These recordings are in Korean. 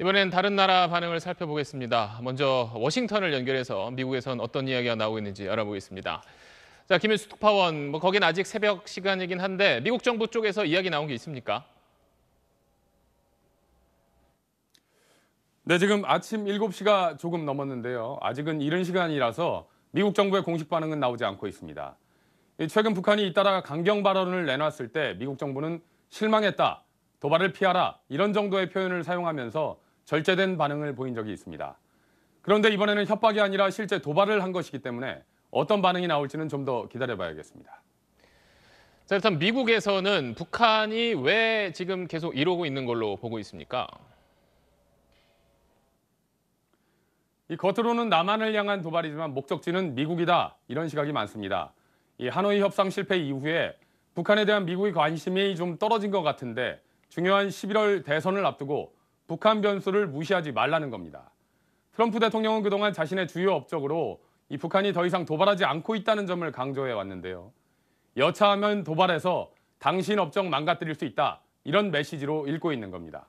이번엔 다른 나라 반응을 살펴보겠습니다. 먼저 워싱턴을 연결해서 미국에선 어떤 이야기가 나오고 있는지 알아보겠습니다. 자, 김현수 특파원, 뭐 거긴 아직 새벽 시간이긴 한데 미국 정부 쪽에서 이야기 나온 게 있습니까? 네, 지금 아침 7시가 조금 넘었는데요. 아직은 이른 시간이라서 미국 정부의 공식 반응은 나오지 않고 있습니다. 최근 북한이 잇따라 강경 발언을 내놨을 때 미국 정부는 실망했다, 도발을 피하라 이런 정도의 표현을 사용하면서 절제된 반응을 보인 적이 있습니다. 그런데 이번에는 협박이 아니라 실제 도발을 한 것이기 때문에 어떤 반응이 나올지는 좀 더 기다려봐야겠습니다. 자, 일단 미국에서는 북한이 왜 지금 계속 이러고 있는 걸로 보고 있습니까? 이 겉으로는 남한을 향한 도발이지만 목적지는 미국이다 이런 시각이 많습니다. 이 하노이 협상 실패 이후에 북한에 대한 미국의 관심이 좀 떨어진 것 같은데 중요한 11월 대선을 앞두고 북한 변수를 무시하지 말라는 겁니다. 트럼프 대통령은 그동안 자신의 주요 업적으로 이 북한이 더 이상 도발하지 않고 있다는 점을 강조해 왔는데요. 여차하면 도발해서 당신 업적 망가뜨릴 수 있다. 이런 메시지로 읽고 있는 겁니다.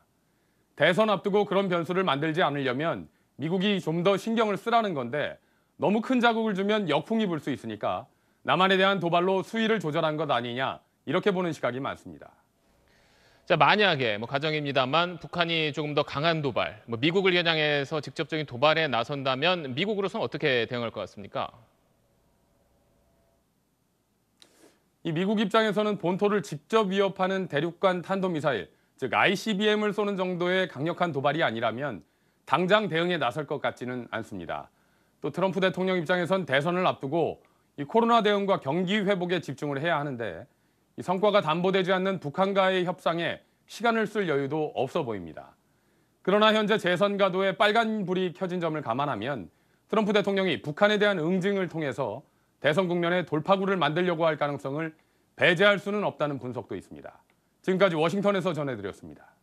대선 앞두고 그런 변수를 만들지 않으려면 미국이 좀 더 신경을 쓰라는 건데 너무 큰 자국을 주면 역풍이 불 수 있으니까 남한에 대한 도발로 수위를 조절한 것 아니냐 이렇게 보는 시각이 많습니다. 자, 만약에 뭐 가정입니다만 북한이 조금 더 강한 도발, 뭐 미국을 겨냥해서 직접적인 도발에 나선다면 미국으로서는 어떻게 대응할 것 같습니까? 이 미국 입장에서는 본토를 직접 위협하는 대륙간 탄도미사일, 즉 ICBM을 쏘는 정도의 강력한 도발이 아니라면 당장 대응에 나설 것 같지는 않습니다. 또 트럼프 대통령 입장에선 대선을 앞두고 이 코로나 대응과 경기 회복에 집중을 해야 하는데 성과가 담보되지 않는 북한과의 협상에 시간을 쓸 여유도 없어 보입니다. 그러나 현재 재선 가도에 빨간 불이 켜진 점을 감안하면 트럼프 대통령이 북한에 대한 응징을 통해서 대선 국면에 돌파구를 만들려고 할 가능성을 배제할 수는 없다는 분석도 있습니다. 지금까지 워싱턴에서 전해드렸습니다.